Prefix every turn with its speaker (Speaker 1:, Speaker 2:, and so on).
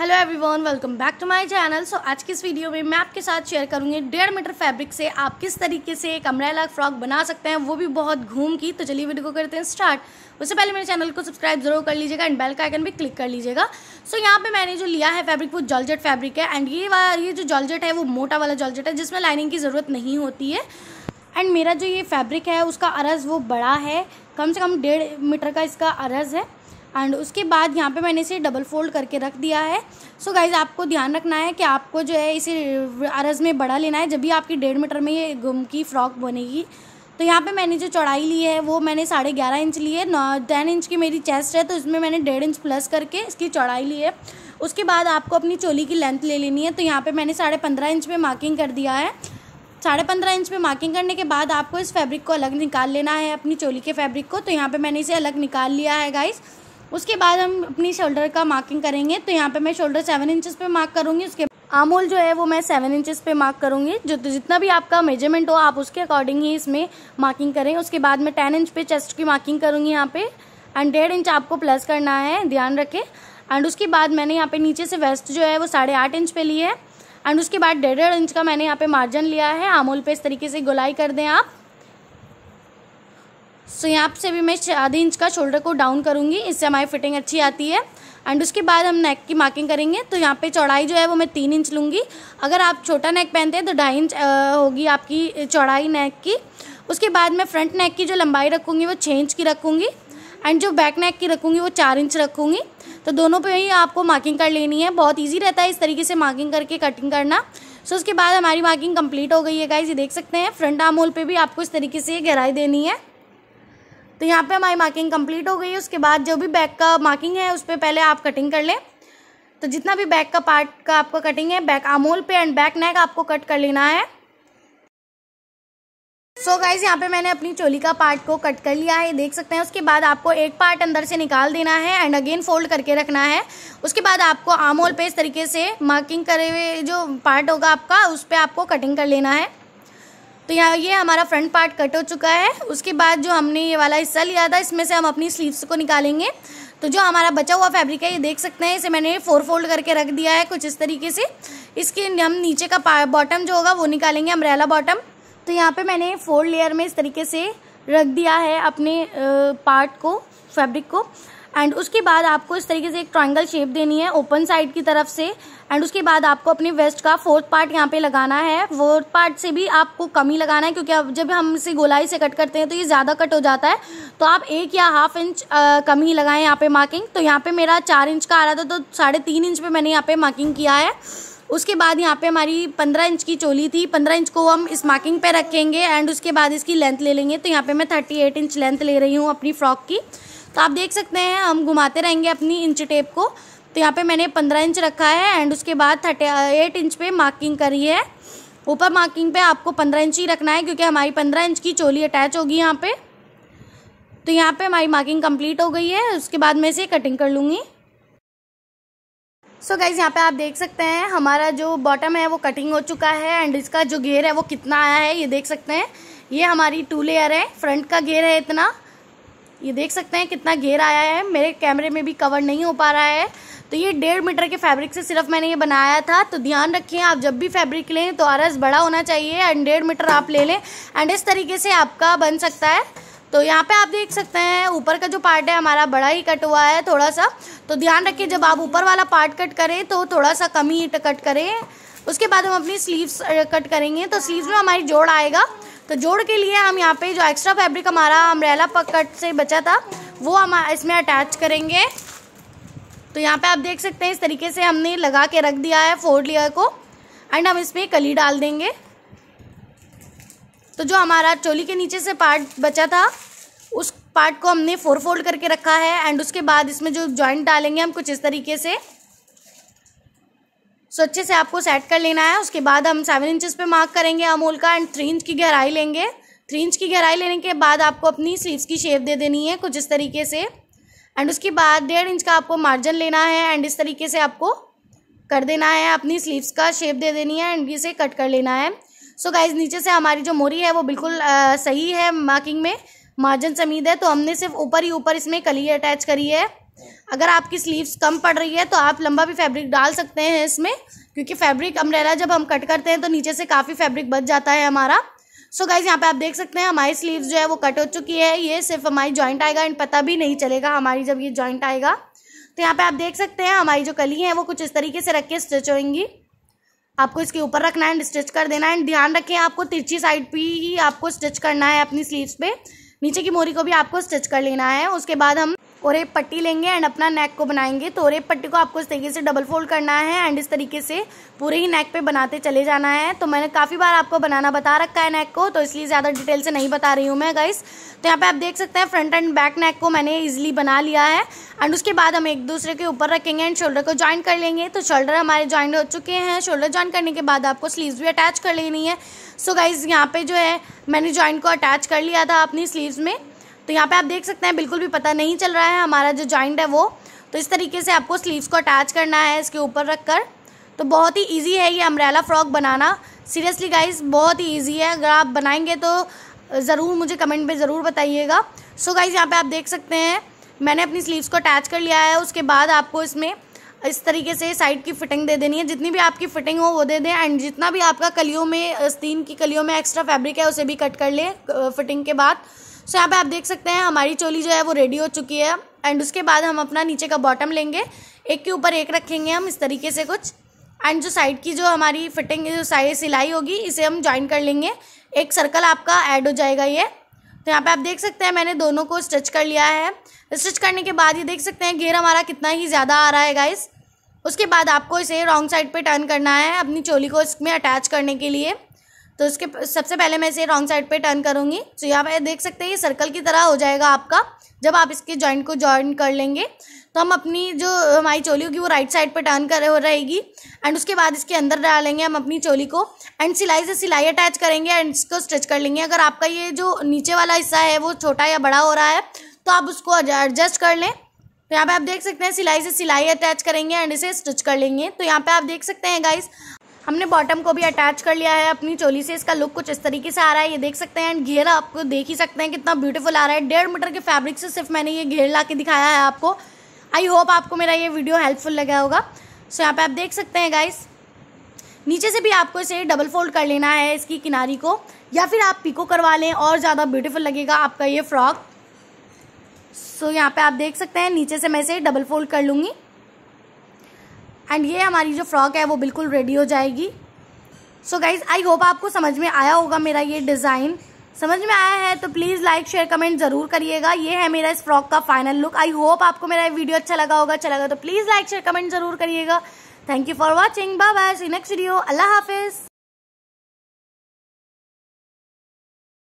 Speaker 1: hello everyone welcome back to my channel so आज की इस वीडियो में मैं आपके साथ शेयर करूंगी डेढ़ मीटर फैब्रिक से आप किस तरीके से एक अमरेला फ्रॉक बना सकते हैं वो भी बहुत घूम की तो चलिए वीडियो को करते हैं स्टार्ट उससे पहले मेरे चैनल को सब्सक्राइब जरूर कर लीजिएगा एंड बेल का आइकन भी क्लिक कर लीजिएगा सो so, यहाँ पे मैंने जो लिया है फैब्रिक वो जॉलजेट फैब्रिक है एंड ये वाला ये जो जॉलजेट है वो मोटा वाला जॉलजेट है जिसमें लाइनिंग की ज़रूरत नहीं होती है एंड मेरा जो ये फैब्रिक है उसका अरज वो बड़ा है कम से कम डेढ़ मीटर का इसका अरज है एंड उसके बाद यहाँ पे मैंने इसे डबल फोल्ड करके रख दिया है सो so गाइज़ आपको ध्यान रखना है कि आपको जो है इसे अरज में बड़ा लेना है जब भी आपकी डेढ़ मीटर में ये गुम की फ्रॉक बनेगी तो यहाँ पे मैंने जो चौड़ाई ली है वो मैंने साढ़े ग्यारह इंच ली है नौ टेन इंच की मेरी चेस्ट है तो इसमें मैंने डेढ़ इंच प्लस करके इसकी चौड़ाई ली है उसके बाद आपको अपनी चोली की लेंथ ले लेनी है तो यहाँ पे मैंने साढ़े पंद्रह इंच पे मार्किंग कर दिया है साढ़े पंद्रह इंच पे मार्किंग करने के बाद आपको इस फैब्रिक को अलग निकाल लेना है अपनी चोली के फैब्रिक को तो यहाँ पे मैंने इसे अलग निकाल लिया है गाइज़ उसके बाद हम अपनी शोल्डर का मार्किंग करेंगे तो यहाँ पे मैं शोल्डर सेवन इंचज़ पे मार्क करूंगी उसके अमूल जो है वो मैं सेवन इंचज़ पे मार्क करूंगी जो तो जितना भी आपका मेजरमेंट हो आप उसके अकॉर्डिंग ही इसमें मार्किंग करें उसके बाद मैं टेन इंच पे चेस्ट की मार्किंग करूँगी यहाँ पे एंड डेढ़ इंच आपको प्लस करना है ध्यान रखें एंड उसके बाद मैंने यहाँ पे नीचे से वेस्ट जो है वो साढ़े आठ इंच पे ली है एंड उसके बाद डेढ़ डेढ़ इंच का मैंने यहाँ पे मार्जिन लिया है आमूल पे इस तरीके से गुलाई कर दें आप सो so, यहाँ से भी मैं आधे इंच का शोल्डर को डाउन करूँगी इससे हमारी फिटिंग अच्छी आती है एंड उसके बाद हम नेक की मार्किंग करेंगे तो यहाँ पे चौड़ाई जो है वो मैं तीन इंच लूँगी अगर आप छोटा नेक पहनते हैं तो ढाई इंच होगी आपकी चौड़ाई नेक की उसके बाद मैं फ्रंट नेक की जो लंबाई रखूँगी वो छः इंच की रखूँगी एंड जो बैक नेक की रखूँगी वो चार इंच रखूँगी तो दोनों पर ही आपको मार्किंग कर लेनी है बहुत ईजी रहता है इस तरीके से मार्किंग करके कटिंग करना सो उसके बाद हमारी मार्किंग कम्प्लीट हो गई है गाइज ये देख सकते हैं फ्रंट आमोल पर भी आपको इस तरीके से गहराई देनी है तो यहाँ पे हमारी मार्किंग कंप्लीट हो गई है उसके बाद जो भी बैक का मार्किंग है उस पर पहले आप कटिंग कर लें तो जितना भी बैक का पार्ट का आपका कटिंग है बैक आमोल पे एंड बैक नेक आपको कट कर लेना है सो so गाइज यहाँ पे मैंने अपनी चोली का पार्ट को कट कर लिया है देख सकते हैं उसके बाद आपको एक पार्ट अंदर से निकाल देना है एंड अगेन फोल्ड करके रखना है उसके बाद आपको आमोल पे इस तरीके से मार्किंग करे हुए जो पार्ट होगा आपका उस पर आपको कटिंग कर लेना है तो यहाँ ये हमारा फ्रंट पार्ट कट हो चुका है उसके बाद जो हमने ये वाला हिस्सा लिया था इसमें से हम अपनी स्लीव्स को निकालेंगे तो जो हमारा बचा हुआ फैब्रिक है ये देख सकते हैं इसे मैंने फोर फोल्ड करके रख दिया है कुछ इस तरीके से इसके हम नीचे का बॉटम जो होगा वो निकालेंगे अम्ब्रेला बॉटम तो यहाँ पर मैंने फोर लेयर में इस तरीके से रख दिया है अपने पार्ट को फैब्रिक को एंड उसके बाद आपको इस तरीके से एक ट्राइंगल शेप देनी है ओपन साइड की तरफ से एंड उसके बाद आपको अपने वेस्ट का फोर्थ पार्ट यहाँ पे लगाना है फोर्थ पार्ट से भी आपको कम ही लगाना है क्योंकि अब जब हम इसे गोलाई से कट करते हैं तो ये ज़्यादा कट हो जाता है तो आप एक या हाफ इंच कम ही लगाएं यहाँ पे मार्किंग तो यहाँ पे मेरा चार इंच का आ रहा था तो साढ़े तीन इंच पे मैंने यहाँ पे मार्किंग किया है उसके बाद यहाँ पे हमारी पंद्रह इंच की चोली थी पंद्रह इंच को हम इस मार्किंग पे रखेंगे एंड उसके बाद इसकी लेंथ ले लेंगे तो यहाँ पे मैं थर्टी एट इंच लेंथ ले रही हूँ अपनी फ्रॉक की तो आप देख सकते हैं हम घुमाते रहेंगे अपनी इंच टेप को तो यहाँ पे मैंने पंद्रह इंच रखा है एंड उसके बाद थर्टी एट इंच पे मार्किंग करी है ऊपर मार्किंग पे आपको पंद्रह इंच ही रखना है क्योंकि हमारी पंद्रह इंच की चोली अटैच होगी यहाँ पे तो यहाँ पे हमारी मार्किंग कंप्लीट हो गई है उसके बाद मैं इसे कटिंग कर लूँगी सो गाइज यहाँ पे आप देख सकते हैं हमारा जो बॉटम है वो कटिंग हो चुका है एंड इसका जो गेयर है वो कितना आया है ये देख सकते हैं ये हमारी टू लेयर है फ्रंट का गेयर है इतना ये देख सकते हैं कितना घेर आया है मेरे कैमरे में भी कवर नहीं हो पा रहा है तो ये डेढ़ मीटर के फैब्रिक से सिर्फ मैंने ये बनाया था तो ध्यान रखिए आप जब भी फैब्रिक लें तो आर बड़ा होना चाहिए एंड डेढ़ मीटर आप ले लें एंड इस तरीके से आपका बन सकता है तो यहाँ पे आप देख सकते हैं ऊपर का जो पार्ट है हमारा बड़ा ही कट हुआ है थोड़ा सा तो ध्यान रखिए जब आप ऊपर वाला पार्ट कट करें तो थोड़ा सा कम ही कट करें उसके बाद हम अपनी स्लीव्स कट करेंगे तो स्लीव्स में हमारी जोड़ आएगा तो जोड़ के लिए हम यहाँ पे जो एक्स्ट्रा फैब्रिक हमारा अम्ब्रेला पकट से बचा था वो हम इसमें अटैच करेंगे तो यहाँ पे आप देख सकते हैं इस तरीके से हमने लगा के रख दिया है फोर लेयर को एंड हम इसमें कली डाल देंगे तो जो हमारा चोली के नीचे से पार्ट बचा था उस पार्ट को हमने फोर फोल्ड करके रखा है एंड उसके बाद इसमें जो जॉइंट डालेंगे हम कुछ इस तरीके से सो अच्छे से आपको सेट कर लेना है उसके बाद हम सेवन इंचज़ पे मार्क करेंगे अमूल का एंड थ्री इंच की गहराई लेंगे थ्री इंच की गहराई लेने के बाद आपको अपनी स्लीव्स की शेप दे देनी है कुछ इस तरीके से एंड उसके बाद डेढ़ इंच का आपको मार्जिन लेना है एंड इस तरीके से आपको कर देना है अपनी स्लीव्स का शेप दे देनी है एंड इसे कट कर लेना है सो so, गाइज नीचे से हमारी जो मोरी है वो बिल्कुल आ, सही है मार्किंग में मार्जिन समीद है तो हमने सिर्फ ऊपर ही ऊपर इसमें कली अटैच करी है अगर आपकी स्लीव्स कम पड़ रही है तो आप लंबा भी फैब्रिक डाल सकते हैं इसमें क्योंकि फैब्रिक अम्ब्रेला जब हम कट करते हैं तो नीचे से काफ़ी फैब्रिक बच जाता है हमारा सो गाइज यहाँ पे आप देख सकते हैं हमारी स्लीव्स जो है वो कट हो चुकी है ये सिर्फ हमारी जॉइंट आएगा एंड पता भी नहीं चलेगा हमारी जब ये जॉइंट आएगा तो यहाँ पर आप देख सकते हैं हमारी जो कली है वो कुछ इस तरीके से रख के स्ट्रिच होएंगी आपको इसके ऊपर रखना है एंड स्टिच कर देना है एंड ध्यान रखें आपको तिरछी साइड पर ही आपको स्टिच करना है अपनी स्लीव्स पे नीचे की मोरी को भी आपको स्टिच कर लेना है उसके बाद हम और एक पट्टी लेंगे एंड अपना नेक को बनाएंगे तो एक पट्टी को आपको इस तरीके से डबल फोल्ड करना है एंड इस तरीके से पूरे ही नेक पे बनाते चले जाना है तो मैंने काफ़ी बार आपको बनाना बता रखा है नेक को तो इसलिए ज़्यादा डिटेल से नहीं बता रही हूँ मैं गाइस तो यहाँ पे आप देख सकते हैं फ्रंट एंड बैक नेक को मैंने ईजिली बना लिया है एंड उसके बाद हम एक दूसरे के ऊपर रखेंगे एंड शोल्डर को ज्वाइन कर लेंगे तो शोल्डर हमारे ज्वाइन हो चुके हैं शोल्डर ज्वाइन करने के बाद आपको स्लीव भी अटैच कर लेनी है सो गाइज़ यहाँ पे जो है मैंने ज्वाइन को अटैच कर लिया था अपनी स्लीव में तो यहाँ पे आप देख सकते हैं बिल्कुल भी पता नहीं चल रहा है हमारा जो जॉइंट है वो तो इस तरीके से आपको स्लीव्स को अटैच करना है इसके ऊपर रख कर तो बहुत ही ईजी है ये अम्ब्रेला फ्रॉक बनाना सीरियसली गाइस बहुत ही ईजी है अगर आप बनाएंगे तो ज़रूर मुझे कमेंट में ज़रूर बताइएगा सो गाइज़ यहाँ पर आप देख सकते हैं मैंने अपनी स्लीव्स को अटैच कर लिया है उसके बाद आपको इसमें इस तरीके से साइड की फिटिंग दे देनी है जितनी भी आपकी फिटिंग हो वो दे दें एंड जितना भी आपका कलियों में स्तीन की कलियों में एक्स्ट्रा फैब्रिक है उसे भी कट कर लें फिटिंग के बाद सो यहाँ पे आप देख सकते हैं हमारी चोली जो है वो रेडी हो चुकी है एंड उसके बाद हम अपना नीचे का बॉटम लेंगे एक के ऊपर एक रखेंगे हम इस तरीके से कुछ एंड जो साइड की जो हमारी फिटिंग जो साइड सिलाई होगी इसे हम ज्वाइन कर लेंगे एक सर्कल आपका ऐड हो जाएगा ये तो यहाँ पे आप देख सकते हैं मैंने दोनों को स्टिच कर लिया है स्टिच करने के बाद ये देख सकते हैं घेर हमारा कितना ही ज़्यादा आ रहा है गाइस उसके बाद आपको इसे रॉन्ग साइड पे टर्न करना है अपनी चोली को इसमें अटैच करने के लिए तो इसके सबसे पहले मैं इसे रॉन्ग साइड पे टर्न करूँगी तो यहाँ पर देख सकते हैं ये सर्कल की तरह हो जाएगा आपका जब आप इसके जॉइंट को जॉइन कर लेंगे तो हम अपनी जो हमारी चोली होगी वो राइट साइड पर टर्न कर रहेगी एंड उसके बाद इसके अंदर डालेंगे हम अपनी चोली को एंड सिलाई से सिलाई अटैच करेंगे एंड इसको स्टिच कर लेंगे अगर आपका ये जो नीचे वाला हिस्सा है वो छोटा या बड़ा हो रहा है तो आप उसको एडजस्ट कर लें तो यहाँ पे आप देख सकते हैं सिलाई से सिलाई अटैच करेंगे एंड इसे स्टिच कर लेंगे तो यहाँ पे आप देख सकते हैं गाइस हमने बॉटम को भी अटैच कर लिया है अपनी चोली से इसका लुक कुछ इस तरीके से आ रहा है ये देख सकते हैं एंड घेरा आपको देख ही सकते हैं कितना ब्यूटीफुल आ रहा है डेढ़ मीटर के फैब्रिक से सिर्फ मैंने ये घेर ला के दिखाया है आपको आई होप आपको मेरा ये वीडियो हेल्पफुल लगा होगा सो यहाँ पर आप देख सकते हैं गाइस नीचे से भी आपको इसे डबल फोल्ड कर लेना है इसकी किनारी को या फिर आप पिको करवा लें और ज़्यादा ब्यूटीफुल लगेगा आपका ये फ्रॉक सो so, यहाँ पे आप देख सकते हैं नीचे से मैं इसे डबल फोल्ड कर लूँगी एंड ये हमारी जो फ्रॉक है वो बिल्कुल रेडी हो जाएगी सो गाइज आई होप आपको समझ में आया होगा मेरा ये डिज़ाइन समझ में आया है तो प्लीज़ लाइक शेयर कमेंट ज़रूर करिएगा ये है मेरा इस फ्रॉक का फाइनल लुक आई होप आपको मेरा वीडियो अच्छा लगा होगा अच्छा लगा तो प्लीज़ लाइक शेयर कमेंट ज़रूर करिएगा thank you for watching bye bye see next video अल्लाह हाफिज़